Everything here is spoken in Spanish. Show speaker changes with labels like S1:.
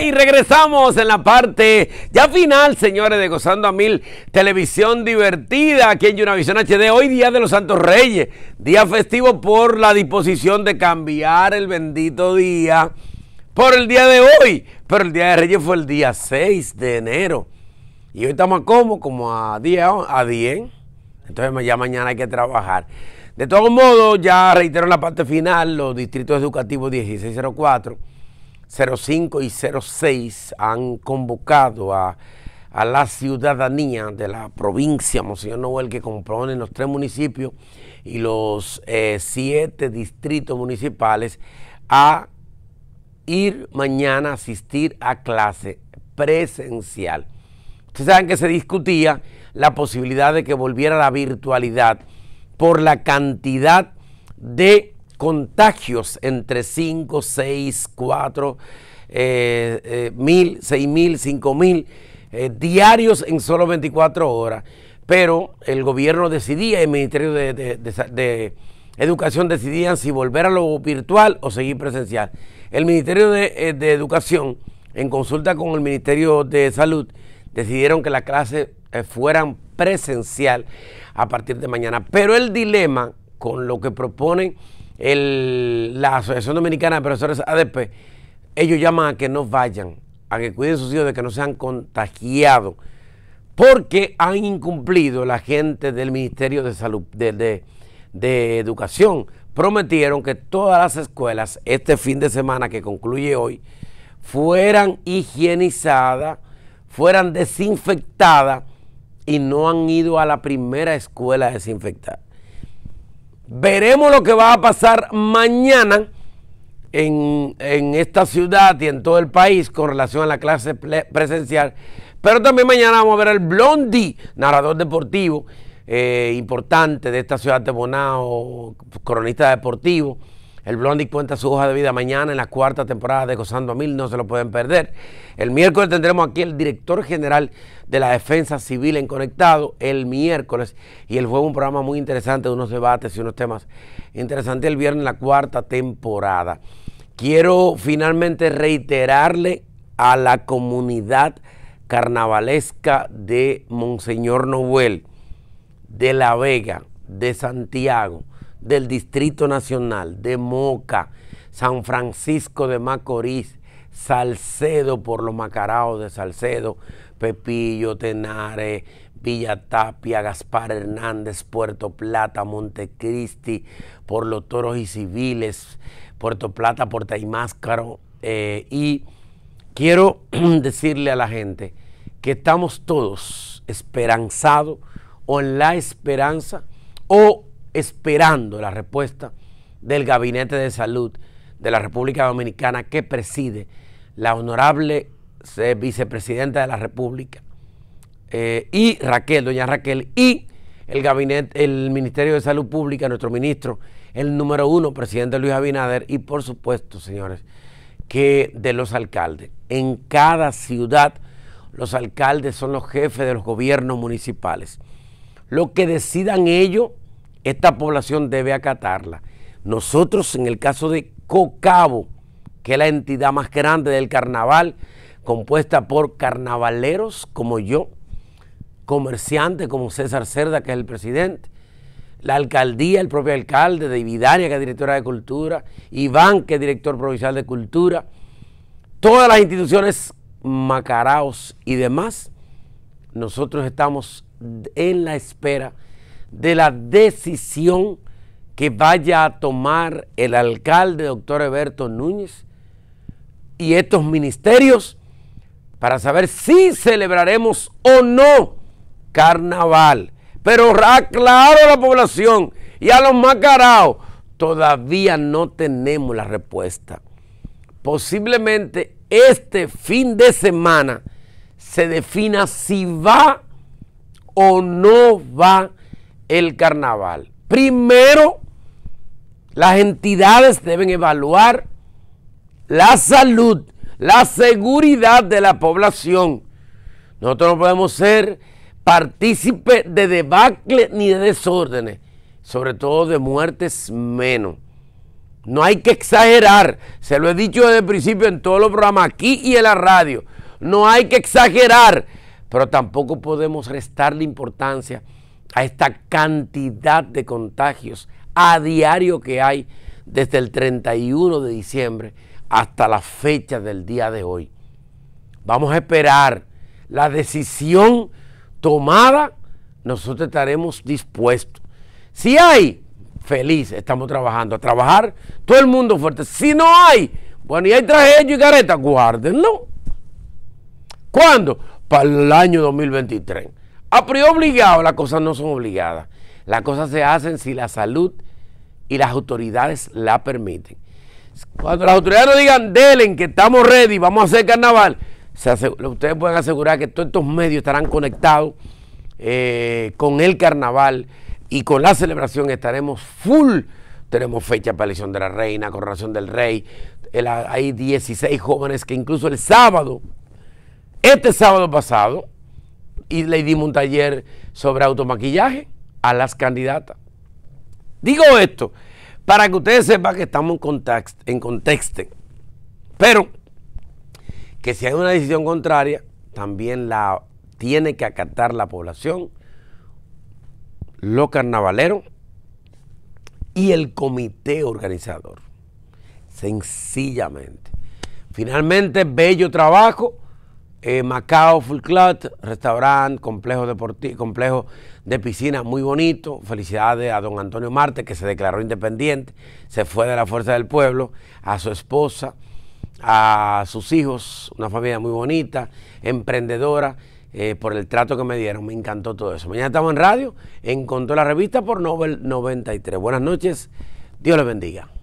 S1: y regresamos en la parte ya final, señores, de Gozando a Mil, televisión divertida aquí en Univisión HD. Hoy día de los Santos Reyes, día festivo por la disposición de cambiar el bendito día por el día de hoy. Pero el día de Reyes fue el día 6 de enero. Y hoy estamos como, como a 10, a 10. Entonces ya mañana hay que trabajar. De todos modos, ya reitero la parte final, los distritos educativos 1604 05 y 06 han convocado a, la ciudadanía de la provincia Monseñor Noel, que compone los tres municipios y los eh, siete distritos municipales, a ir mañana a asistir a clase presencial. Ustedes saben que se discutía la posibilidad de que volviera la virtualidad por la cantidad de contagios entre 5, 6, 4, mil, 6 mil, 5 mil eh, diarios en solo 24 horas. Pero el gobierno decidía, el Ministerio de, Educación decidían si volver a lo virtual o seguir presencial. El Ministerio de, eh, de, Educación, en consulta con el Ministerio de Salud, decidieron que las clases eh, fueran presencial a partir de mañana. Pero el dilema con lo que proponen la Asociación Dominicana de Profesores ADP, ellos llaman a que no vayan, a que cuiden sus hijos de que no sean contagiados, porque han incumplido la gente del Ministerio de Salud, de, de Educación. Prometieron que todas las escuelas, este fin de semana que concluye hoy, fueran higienizadas, fueran desinfectadas y no han ido a la primera escuela a desinfectar. Veremos lo que va a pasar mañana en, esta ciudad y en todo el país con relación a la clase presencial. Pero también mañana vamos a ver al Blondie, narrador deportivo eh, importante de esta ciudad de Bonao, cronista deportivo. El Blondie cuenta su hoja de vida mañana en la cuarta temporada de Gozando a Mil, no se lo pueden perder. El miércoles tendremos aquí el director general de la Defensa Civil en Conectado, el miércoles. Y el jueves un programa muy interesante, unos debates y unos temas interesantes. El viernes la cuarta temporada. Quiero finalmente reiterarle a la comunidad carnavalesca de Monseñor Noel, de La Vega, de Santiago del Distrito Nacional, de Moca, San Francisco de Macorís, Salcedo por los Macaraos de Salcedo, Pepillo, Tenare, Villa Tapia, Gaspar Hernández, Puerto Plata, Montecristi, por los toros y civiles, Puerto Plata, Porta y Máscaro. Eh, y quiero decirle a la gente que estamos todos esperanzados o en la esperanza o esperando la respuesta del Gabinete de Salud de la República Dominicana que preside la honorable eh, vicepresidenta de la República eh, y Raquel, doña Raquel, y el gabinete, el Ministerio de Salud Pública, nuestro ministro, el número uno, presidente Luis Abinader, y por supuesto, señores, que de los alcaldes. En cada ciudad, los alcaldes son los jefes de los gobiernos municipales. Lo que decidan ellos esta población debe acatarla. Nosotros en el caso de Cocabo, que es la entidad más grande del carnaval, compuesta por carnavaleros como yo, comerciantes como César Cerda, que es el presidente, la alcaldía, el propio alcalde de Ividaria, que es directora de cultura, Iván, que es director provincial de cultura, todas las instituciones, Macaraos y demás, nosotros estamos en la espera de la decisión que vaya a tomar el alcalde, doctor Eberto Núñez, y estos ministerios para saber si celebraremos o no carnaval. Pero aclaro a la población y a los macaraos, todavía no tenemos la respuesta. Posiblemente este fin de semana se defina si va o no va el carnaval. Primero, las entidades deben evaluar la salud, la seguridad de la población. Nosotros no podemos ser partícipes de debacle ni de desórdenes, sobre todo de muertes menos. No hay que exagerar, se lo he dicho desde el principio en todos los programas, aquí y en la radio. No hay que exagerar, pero tampoco podemos restar la importancia a esta cantidad de contagios a diario que hay desde el 31 de diciembre hasta la fecha del día de hoy. Vamos a esperar la decisión tomada, nosotros estaremos dispuestos. Si hay, feliz, estamos trabajando. A trabajar todo el mundo fuerte. Si no hay, bueno, y hay traje y careta, guárdenlo. ¿Cuándo? Para el año 2023 a priori obligado, las cosas no son obligadas. Las cosas se hacen si la salud y las autoridades la permiten. Cuando las autoridades nos digan, delen que estamos ready, vamos a hacer carnaval, ustedes pueden asegurar que todos estos medios estarán conectados eh, con el carnaval y con la celebración estaremos full. Tenemos fecha para elección de la reina, coronación del rey. hay 16 jóvenes que incluso el sábado, este sábado pasado, y le dimos un taller sobre automaquillaje a las candidatas. Digo esto para que ustedes sepan que estamos en, contexto, en contexto. Pero que si hay una decisión contraria, también la tiene que acatar la población, los carnavaleros y el comité organizador. Sencillamente. Finalmente, bello trabajo eh, Macao Full Club, restaurante, complejo, complejo de piscina muy bonito. Felicidades a don Antonio Marte, que se declaró independiente, se fue de la Fuerza del Pueblo, a su esposa, a sus hijos, una familia muy bonita, emprendedora. Eh, por el trato que me dieron, me encantó todo eso. Mañana estamos en radio, encontró la revista por Nobel 93. Buenas noches, Dios les bendiga.